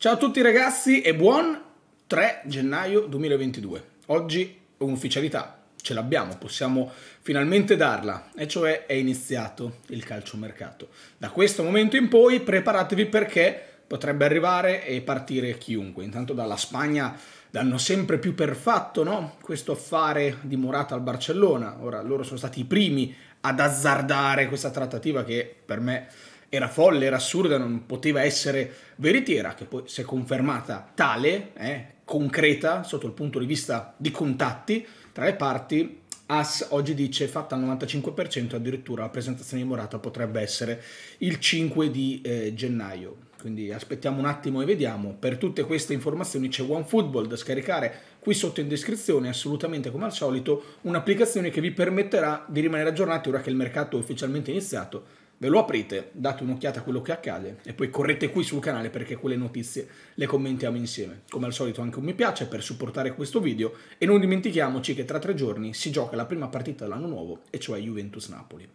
Ciao a tutti ragazzi e buon 3 gennaio 2022. Oggi un'ufficialità, ce l'abbiamo, possiamo finalmente darla, e cioè è iniziato il calciomercato. Da questo momento in poi preparatevi perché potrebbe arrivare e partire chiunque. Intanto dalla Spagna danno sempre più per fatto no? questo affare di Morata al Barcellona. Ora loro sono stati i primi ad azzardare questa trattativa che per me era folle, era assurda, non poteva essere veritiera, che poi si è confermata tale, eh, concreta, sotto il punto di vista di contatti tra le parti. As oggi dice fatta al 95%, addirittura la presentazione di Morata potrebbe essere il 5 di eh, gennaio. Quindi aspettiamo un attimo e vediamo. Per tutte queste informazioni c'è OneFootball da scaricare qui sotto in descrizione, assolutamente come al solito, un'applicazione che vi permetterà di rimanere aggiornati ora che il mercato è ufficialmente iniziato ve lo aprite, date un'occhiata a quello che accade e poi correte qui sul canale perché quelle notizie le commentiamo insieme. Come al solito anche un mi piace per supportare questo video e non dimentichiamoci che tra tre giorni si gioca la prima partita dell'anno nuovo e cioè Juventus-Napoli.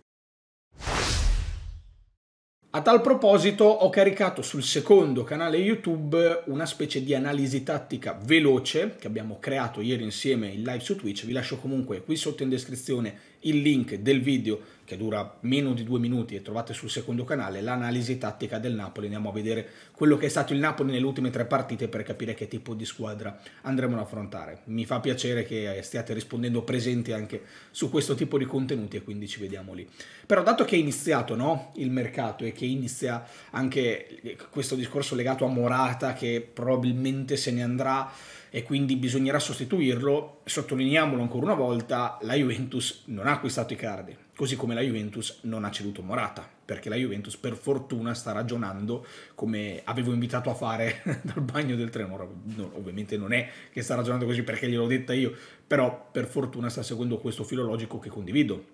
A tal proposito ho caricato sul secondo canale YouTube una specie di analisi tattica veloce che abbiamo creato ieri insieme in live su Twitch, vi lascio comunque qui sotto in descrizione il link del video che dura meno di due minuti e trovate sul secondo canale l'analisi tattica del Napoli. Andiamo a vedere quello che è stato il Napoli nelle ultime tre partite per capire che tipo di squadra andremo ad affrontare. Mi fa piacere che eh, stiate rispondendo presenti anche su questo tipo di contenuti e quindi ci vediamo lì. Però dato che è iniziato no, il mercato e che inizia anche eh, questo discorso legato a Morata che probabilmente se ne andrà e quindi bisognerà sostituirlo. Sottolineiamolo ancora una volta, la Juventus non ha acquistato Icardi, così come la Juventus non ha ceduto Morata, perché la Juventus per fortuna sta ragionando come avevo invitato a fare dal bagno del treno. No, ovviamente non è che sta ragionando così perché gliel'ho detta io, però per fortuna sta seguendo questo filologico che condivido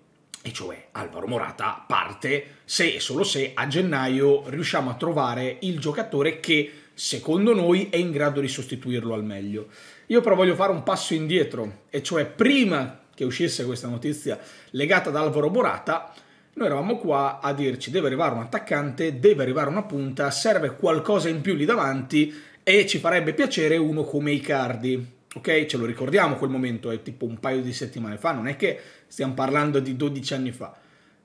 e cioè Alvaro Morata parte se e solo se a gennaio riusciamo a trovare il giocatore che secondo noi, è in grado di sostituirlo al meglio. Io però voglio fare un passo indietro, e cioè prima che uscisse questa notizia legata ad Alvaro Borata, noi eravamo qua a dirci deve arrivare un attaccante, deve arrivare una punta, serve qualcosa in più lì davanti e ci farebbe piacere uno come Icardi. Ok, ce lo ricordiamo quel momento, è tipo un paio di settimane fa, non è che stiamo parlando di 12 anni fa.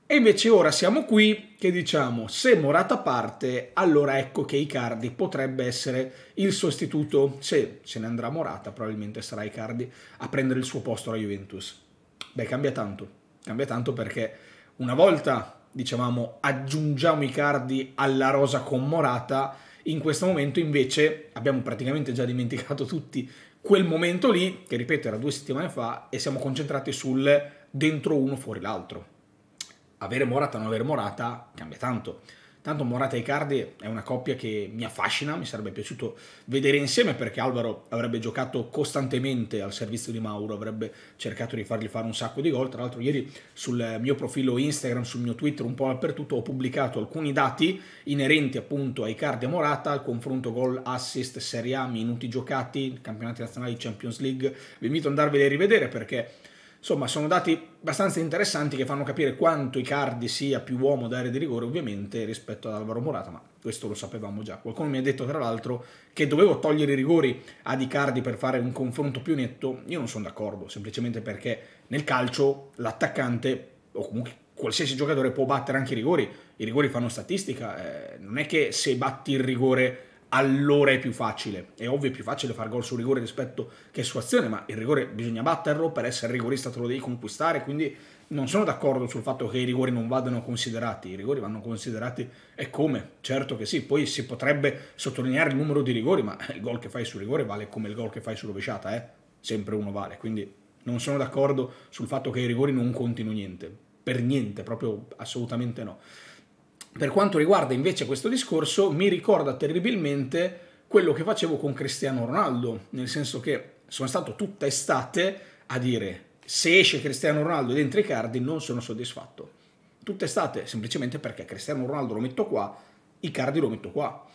E invece ora siamo qui che diciamo se Morata parte allora ecco che Icardi potrebbe essere il sostituto, se se ne andrà Morata probabilmente sarà Icardi a prendere il suo posto alla Juventus. Beh cambia tanto, cambia tanto perché una volta dicevamo aggiungiamo Icardi alla rosa con Morata, in questo momento invece abbiamo praticamente già dimenticato tutti quel momento lì, che ripeto era due settimane fa, e siamo concentrati sul dentro uno fuori l'altro avere Morata o non avere Morata cambia tanto. Tanto Morata e Icardi è una coppia che mi affascina, mi sarebbe piaciuto vedere insieme perché Alvaro avrebbe giocato costantemente al servizio di Mauro, avrebbe cercato di fargli fare un sacco di gol. Tra l'altro ieri sul mio profilo Instagram, sul mio Twitter, un po' dappertutto ho pubblicato alcuni dati inerenti appunto a Icardi e Morata, al confronto gol, assist, Serie A, minuti giocati, campionati nazionali, Champions League. Vi invito ad andarveli a rivedere perché Insomma, sono dati abbastanza interessanti che fanno capire quanto Icardi sia più uomo d'area di rigore, ovviamente, rispetto ad Alvaro Morata, ma questo lo sapevamo già. Qualcuno mi ha detto, tra l'altro, che dovevo togliere i rigori ad Icardi per fare un confronto più netto. Io non sono d'accordo, semplicemente perché nel calcio l'attaccante, o comunque qualsiasi giocatore, può battere anche i rigori. I rigori fanno statistica, eh, non è che se batti il rigore allora è più facile. È ovvio, è più facile far gol sul rigore rispetto che su azione, ma il rigore bisogna batterlo, per essere rigorista te lo devi conquistare, quindi non sono d'accordo sul fatto che i rigori non vadano considerati, i rigori vanno considerati e come? Certo che sì, poi si potrebbe sottolineare il numero di rigori, ma il gol che fai sul rigore vale come il gol che fai su rovesciata, eh? sempre uno vale, quindi non sono d'accordo sul fatto che i rigori non contino niente, per niente, proprio assolutamente no. Per quanto riguarda invece questo discorso, mi ricorda terribilmente quello che facevo con Cristiano Ronaldo, nel senso che sono stato tutta estate a dire se esce Cristiano Ronaldo dentro i cardi non sono soddisfatto. Tutta estate, semplicemente perché Cristiano Ronaldo lo metto qua, i cardi lo metto qua.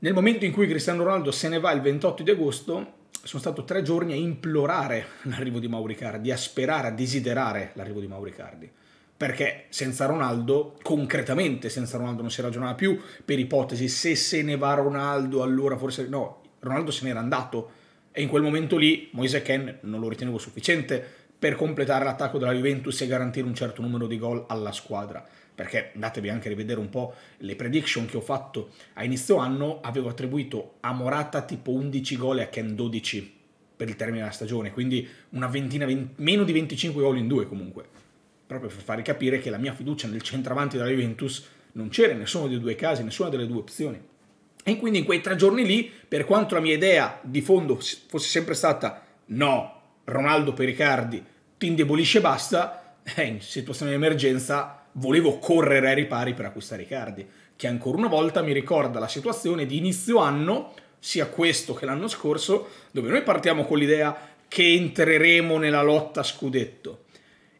Nel momento in cui Cristiano Ronaldo se ne va il 28 di agosto, sono stato tre giorni a implorare l'arrivo di Mauricardi, a sperare, a desiderare l'arrivo di Mauricardi perché senza Ronaldo, concretamente senza Ronaldo non si ragionava più, per ipotesi, se se ne va Ronaldo allora forse... No, Ronaldo se n'era andato e in quel momento lì Moise Ken non lo ritenevo sufficiente per completare l'attacco della Juventus e garantire un certo numero di gol alla squadra perché andatevi anche a rivedere un po' le prediction che ho fatto a inizio anno, avevo attribuito a Morata tipo 11 gol e a Ken 12 per il termine della stagione, quindi una ventina, 20, meno di 25 gol in due comunque proprio per fare capire che la mia fiducia nel centravanti della Juventus non c'era in nessuno dei due casi, nessuna delle due opzioni. E quindi in quei tre giorni lì, per quanto la mia idea di fondo fosse sempre stata no, Ronaldo per Riccardi ti indebolisce e basta, eh, in situazione di emergenza volevo correre ai ripari per acquistare Riccardi, che ancora una volta mi ricorda la situazione di inizio anno, sia questo che l'anno scorso, dove noi partiamo con l'idea che entreremo nella lotta scudetto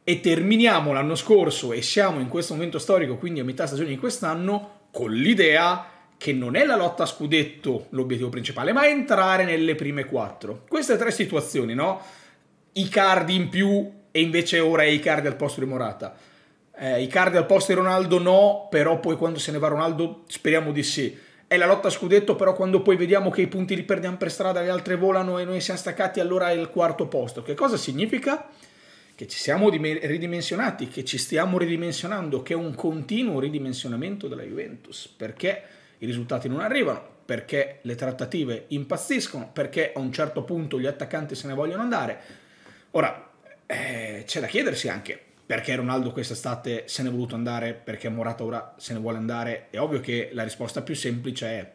e terminiamo l'anno scorso e siamo in questo momento storico, quindi a metà stagione di quest'anno, con l'idea che non è la lotta a scudetto l'obiettivo principale, ma entrare nelle prime quattro. Queste tre situazioni, no? I cardi in più e invece ora è i Icardi al posto di Morata. Eh, Icardi al posto di Ronaldo no, però poi quando se ne va Ronaldo speriamo di sì. È la lotta a scudetto, però quando poi vediamo che i punti li perdiamo per strada, le altre volano e noi siamo staccati, allora è il quarto posto. Che cosa significa? Significa che ci siamo ridimensionati, che ci stiamo ridimensionando, che è un continuo ridimensionamento della Juventus, perché i risultati non arrivano, perché le trattative impazziscono, perché a un certo punto gli attaccanti se ne vogliono andare. Ora, eh, c'è da chiedersi anche perché Ronaldo quest'estate se n'è voluto andare, perché Morata ora se ne vuole andare. È ovvio che la risposta più semplice è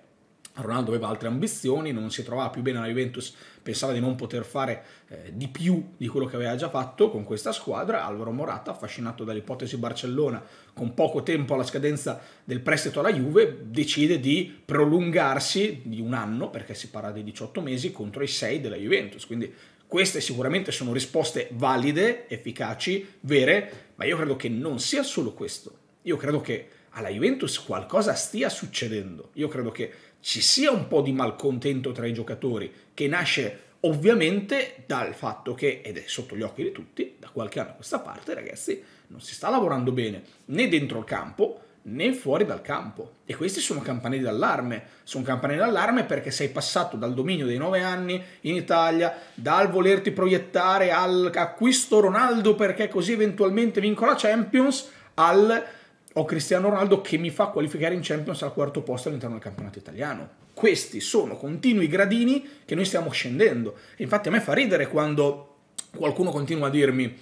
Ronaldo aveva altre ambizioni, non si trovava più bene alla Juventus, pensava di non poter fare eh, di più di quello che aveva già fatto con questa squadra. Alvaro Morata, affascinato dall'ipotesi Barcellona, con poco tempo alla scadenza del prestito alla Juve, decide di prolungarsi di un anno, perché si parla di 18 mesi, contro i 6 della Juventus. Quindi queste sicuramente sono risposte valide, efficaci, vere, ma io credo che non sia solo questo. Io credo che alla Juventus qualcosa stia succedendo. Io credo che ci sia un po' di malcontento tra i giocatori, che nasce ovviamente dal fatto che, ed è sotto gli occhi di tutti, da qualche anno a questa parte, ragazzi, non si sta lavorando bene né dentro il campo né fuori dal campo. E questi sono campanelli d'allarme. Sono campanelli d'allarme perché sei passato dal dominio dei nove anni in Italia, dal volerti proiettare al acquisto Ronaldo perché così eventualmente vinco la Champions, al ho Cristiano Ronaldo che mi fa qualificare in Champions al quarto posto all'interno del campionato italiano. Questi sono continui gradini che noi stiamo scendendo. E infatti a me fa ridere quando qualcuno continua a dirmi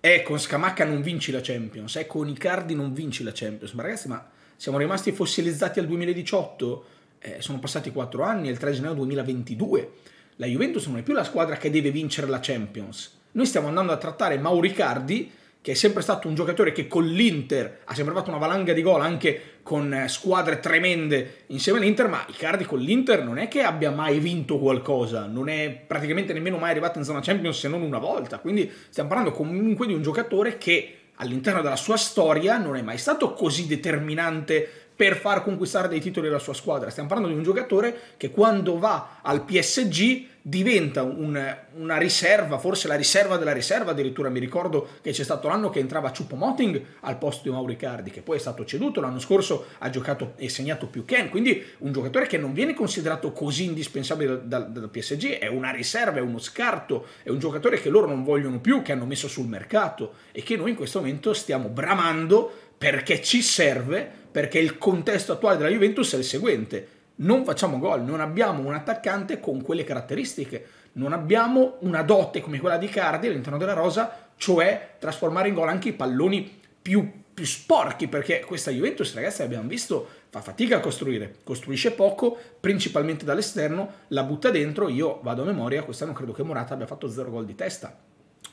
eh, con Scamacca non vinci la Champions, eh, con Icardi non vinci la Champions. Ma ragazzi, ma siamo rimasti fossilizzati al 2018? Eh, sono passati 4 anni, è il 3 gennaio 2022. La Juventus non è più la squadra che deve vincere la Champions. Noi stiamo andando a trattare Mauricardi che è sempre stato un giocatore che con l'Inter ha sempre fatto una valanga di gol anche con eh, squadre tremende insieme all'Inter, ma Icardi con l'Inter non è che abbia mai vinto qualcosa, non è praticamente nemmeno mai arrivato in zona Champions se non una volta, quindi stiamo parlando comunque di un giocatore che all'interno della sua storia non è mai stato così determinante per far conquistare dei titoli alla sua squadra. Stiamo parlando di un giocatore che quando va al PSG diventa un, una riserva, forse la riserva della riserva, addirittura mi ricordo che c'è stato l'anno che entrava Chupo Chupomoting al posto di Mauricardi, che poi è stato ceduto, l'anno scorso ha giocato e segnato più Ken, quindi un giocatore che non viene considerato così indispensabile dal, dal PSG, è una riserva, è uno scarto, è un giocatore che loro non vogliono più, che hanno messo sul mercato e che noi in questo momento stiamo bramando perché ci serve, perché il contesto attuale della Juventus è il seguente, non facciamo gol, non abbiamo un attaccante con quelle caratteristiche, non abbiamo una dote come quella di Cardi all'interno della rosa, cioè trasformare in gol anche i palloni più, più sporchi, perché questa Juventus, ragazzi, abbiamo visto, fa fatica a costruire, costruisce poco, principalmente dall'esterno, la butta dentro, io vado a memoria, quest'anno credo che Morata abbia fatto zero gol di testa,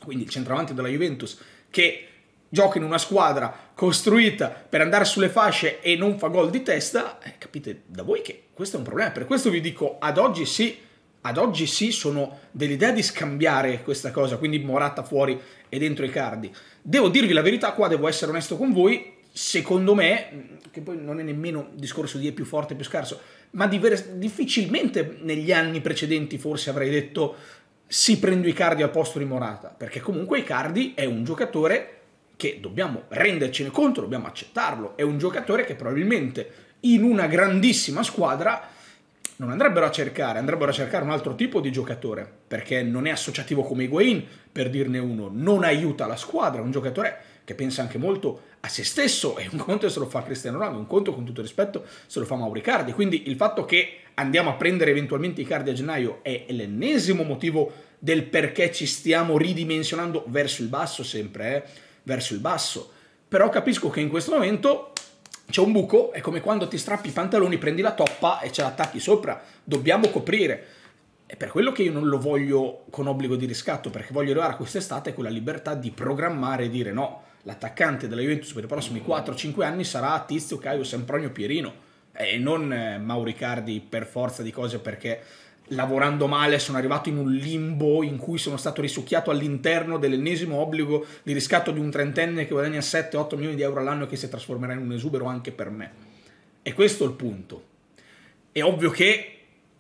quindi il centravanti della Juventus che gioca in una squadra costruita per andare sulle fasce e non fa gol di testa, eh, capite da voi che questo è un problema. Per questo vi dico, ad oggi sì, ad oggi sì sono dell'idea di scambiare questa cosa, quindi Morata fuori e dentro i cardi. Devo dirvi la verità, qua devo essere onesto con voi, secondo me, che poi non è nemmeno un discorso di è più forte, più scarso, ma difficilmente negli anni precedenti forse avrei detto si prendo i cardi al posto di Morata, perché comunque i cardi è un giocatore che dobbiamo rendercene conto, dobbiamo accettarlo, è un giocatore che probabilmente in una grandissima squadra non andrebbero a cercare, andrebbero a cercare un altro tipo di giocatore, perché non è associativo come Higuain, per dirne uno, non aiuta la squadra, è un giocatore che pensa anche molto a se stesso, e un conto se lo fa Cristiano Ronaldo, un conto con tutto rispetto se lo fa Mauri Cardi, quindi il fatto che andiamo a prendere eventualmente i Cardi a gennaio è l'ennesimo motivo del perché ci stiamo ridimensionando verso il basso sempre, eh? verso il basso. Però capisco che in questo momento c'è un buco, è come quando ti strappi i pantaloni, prendi la toppa e ce l'attacchi sopra, dobbiamo coprire. È per quello che io non lo voglio con obbligo di riscatto, perché voglio arrivare a quest'estate con la libertà di programmare e dire no, l'attaccante della Juventus per i prossimi 4-5 anni sarà Tizio, Caio, Sempronio, Pierino e non eh, Mauricardi per forza di cose perché lavorando male sono arrivato in un limbo in cui sono stato risucchiato all'interno dell'ennesimo obbligo di riscatto di un trentenne che guadagna 7-8 milioni di euro all'anno e che si trasformerà in un esubero anche per me. E questo è il punto. È ovvio che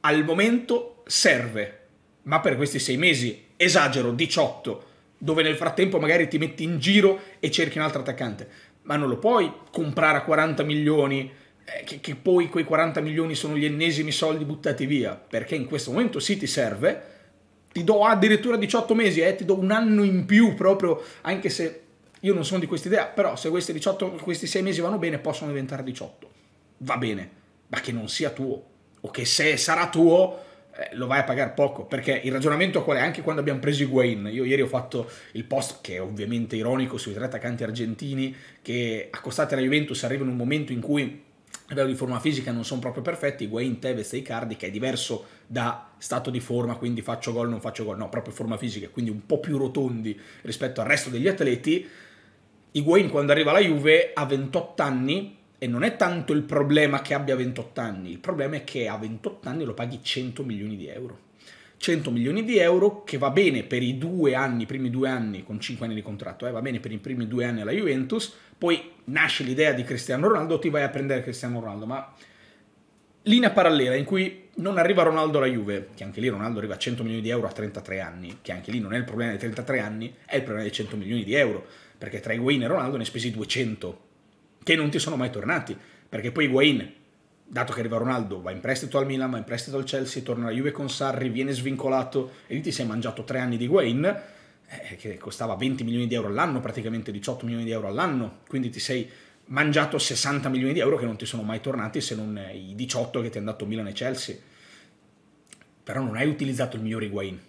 al momento serve, ma per questi sei mesi, esagero, 18, dove nel frattempo magari ti metti in giro e cerchi un altro attaccante, ma non lo puoi comprare a 40 milioni eh, che, che, poi quei 40 milioni sono gli ennesimi soldi buttati via, perché in questo momento sì ti serve, ti do addirittura 18 mesi, eh, ti do un anno in più proprio, anche se io non sono di questa idea, però se questi, 18, questi 6 mesi vanno bene possono diventare 18, va bene, ma che non sia tuo, o che se sarà tuo eh, lo vai a pagare poco, perché il ragionamento qual è? Anche quando abbiamo preso i Wayne, io ieri ho fatto il post che è ovviamente ironico sui tre attaccanti argentini che accostati alla Juventus arrivano in un momento in cui livello di forma fisica non sono proprio perfetti, Guain, Tevez e Icardi, che è diverso da stato di forma, quindi faccio gol, non faccio gol, no, proprio forma fisica, quindi un po' più rotondi rispetto al resto degli atleti. Higuain quando arriva alla Juve ha 28 anni e non è tanto il problema che abbia 28 anni, il problema è che a 28 anni lo paghi 100 milioni di euro. 100 milioni di euro che va bene per i due anni, i primi due anni con 5 anni di contratto, eh, va bene per i primi due anni alla Juventus, poi nasce l'idea di Cristiano Ronaldo, ti vai a prendere Cristiano Ronaldo, ma linea parallela in cui non arriva Ronaldo alla Juve, che anche lì Ronaldo arriva a 100 milioni di euro a 33 anni, che anche lì non è il problema dei 33 anni, è il problema dei 100 milioni di euro, perché tra Higuain e Ronaldo ne spesi 200, che non ti sono mai tornati, perché poi Higuain dato che arriva Ronaldo, va in prestito al Milan, va in prestito al Chelsea, torna alla Juve con Sarri, viene svincolato e lì ti sei mangiato tre anni di Wayne, eh, che costava 20 milioni di euro all'anno, praticamente 18 milioni di euro all'anno, quindi ti sei mangiato 60 milioni di euro che non ti sono mai tornati se non eh, i 18 che ti hanno dato Milan e Chelsea. Però non hai utilizzato il migliore Wayne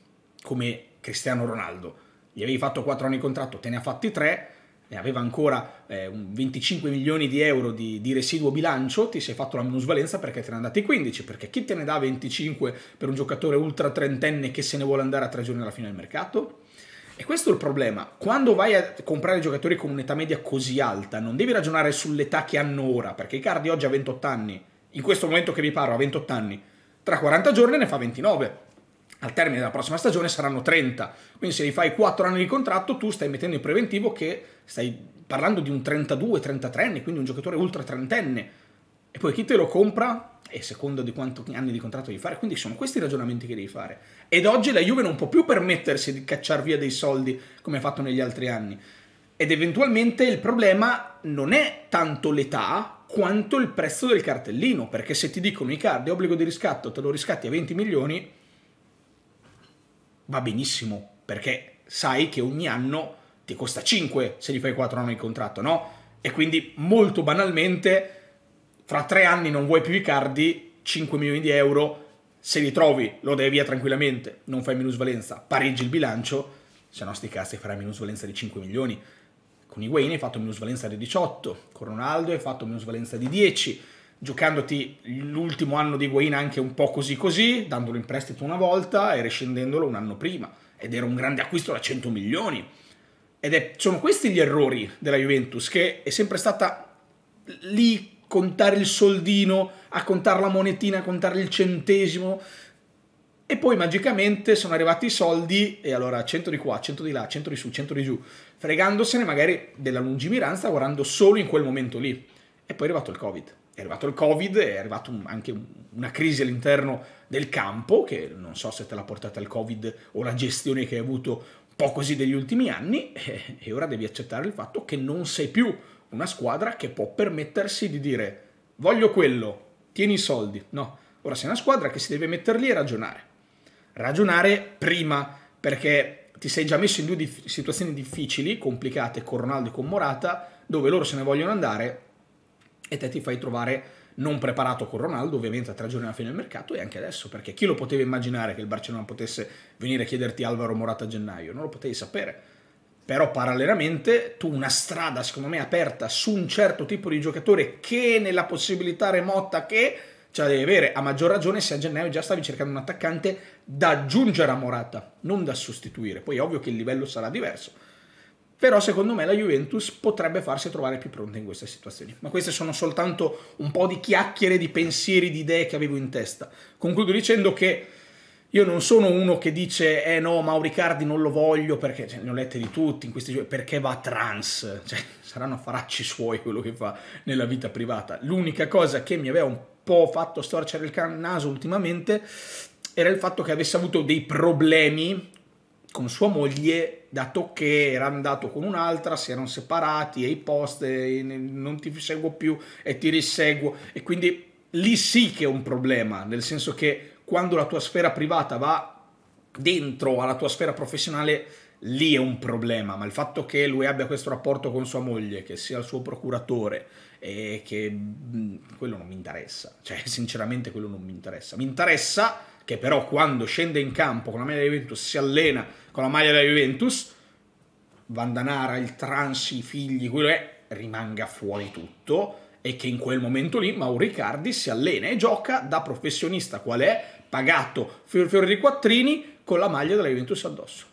come Cristiano Ronaldo. Gli avevi fatto 4 anni di contratto, te ne ha fatti 3, e eh, aveva ancora eh, 25 milioni di euro di, di, residuo bilancio, ti sei fatto la minusvalenza perché te ne andati 15, perché chi te ne dà 25 per un giocatore ultra trentenne che se ne vuole andare a tre giorni alla fine del mercato? E questo è il problema. Quando vai a comprare giocatori con un'età media così alta, non devi ragionare sull'età che hanno ora, perché Icardi oggi ha 28 anni, in questo momento che vi parlo ha 28 anni, tra 40 giorni ne fa 29 al termine della prossima stagione saranno 30. Quindi se gli fai 4 anni di contratto, tu stai mettendo in preventivo che stai parlando di un 32-33enne, quindi un giocatore ultra trentenne. E poi chi te lo compra? E secondo di quanti anni di contratto devi fare. Quindi sono questi i ragionamenti che devi fare. Ed oggi la Juve non può più permettersi di cacciare via dei soldi come ha fatto negli altri anni. Ed eventualmente il problema non è tanto l'età quanto il prezzo del cartellino, perché se ti dicono i cardi obbligo di riscatto, te lo riscatti a 20 milioni, va benissimo, perché sai che ogni anno ti costa 5 se gli fai 4 anni di contratto, no? E quindi molto banalmente, fra 3 anni non vuoi più i cardi, 5 milioni di euro, se li trovi lo dai via tranquillamente, non fai minusvalenza, pareggi il bilancio, se no sti cazzi farai minusvalenza di 5 milioni. Con i Wayne hai fatto minusvalenza di 18, con Ronaldo hai fatto minusvalenza di 10, giocandoti l'ultimo anno di Guain anche un po' così così, dandolo in prestito una volta e rescindendolo un anno prima. Ed era un grande acquisto da 100 milioni. Ed è, sono questi gli errori della Juventus, che è sempre stata lì contare il soldino, a contare la monetina, a contare il centesimo. E poi magicamente sono arrivati i soldi e allora 100 di qua, 100 di là, 100 di su, 100 di giù, fregandosene magari della lungimiranza, lavorando solo in quel momento lì. E poi è arrivato il Covid è arrivato il Covid, è arrivata anche una crisi all'interno del campo, che non so se te l'ha portata il Covid o la gestione che hai avuto un po' così degli ultimi anni, eh, e, ora devi accettare il fatto che non sei più una squadra che può permettersi di dire voglio quello, tieni i soldi. No, ora sei una squadra che si deve mettere lì e ragionare. Ragionare prima, perché ti sei già messo in due situazioni difficili, complicate, con Ronaldo e con Morata, dove loro se ne vogliono andare e te ti fai trovare non preparato con Ronaldo, ovviamente a tre giorni alla fine del mercato e anche adesso, perché chi lo poteva immaginare che il Barcellona potesse venire a chiederti Alvaro Morata a gennaio? Non lo potevi sapere. Però parallelamente tu una strada, secondo me, aperta su un certo tipo di giocatore che nella possibilità remota che ce la devi avere, a maggior ragione se a gennaio già stavi cercando un attaccante da aggiungere a Morata, non da sostituire. Poi è ovvio che il livello sarà diverso però secondo me la Juventus potrebbe farsi trovare più pronta in queste situazioni. Ma queste sono soltanto un po' di chiacchiere, di pensieri, di idee che avevo in testa. Concludo dicendo che io non sono uno che dice eh no, Mauricardi non lo voglio perché cioè, ne ho lette di tutti in questi giorni, perché va trans, cioè saranno affaracci suoi quello che fa nella vita privata. L'unica cosa che mi aveva un po' fatto storcere il naso ultimamente era il fatto che avesse avuto dei problemi con sua moglie, dato che era andato con un'altra, si erano separati, e i post, e non ti seguo più e ti riseguo. E quindi lì sì che è un problema, nel senso che quando la tua sfera privata va dentro alla tua sfera professionale, lì è un problema, ma il fatto che lui abbia questo rapporto con sua moglie, che sia il suo procuratore, e che quello non mi interessa, cioè sinceramente quello non mi interessa. Mi interessa che però quando scende in campo con la maglia della Juventus si allena con la maglia della Juventus, Vandanara, il trans, i figli, quello è, rimanga fuori tutto e che in quel momento lì Mauricardi si allena e gioca da professionista qual è, pagato fior fiori di quattrini, con la maglia della Juventus addosso.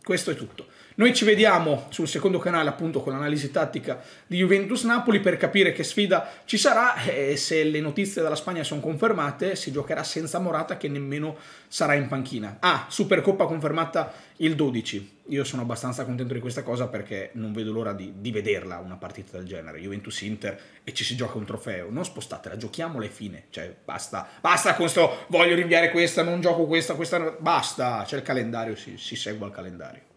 Questo è tutto. Noi ci vediamo sul secondo canale appunto con l'analisi tattica di Juventus-Napoli per capire che sfida ci sarà e se le notizie dalla Spagna sono confermate si giocherà senza Morata che nemmeno sarà in panchina. Ah, Supercoppa confermata il 12. Io sono abbastanza contento di questa cosa perché non vedo l'ora di, di vederla una partita del genere. Juventus-Inter e ci si gioca un trofeo. Non spostatela, giochiamo le fine. Cioè, basta, basta con sto voglio rinviare questa, non gioco questa, questa... Basta, c'è il calendario, si, si segue al calendario.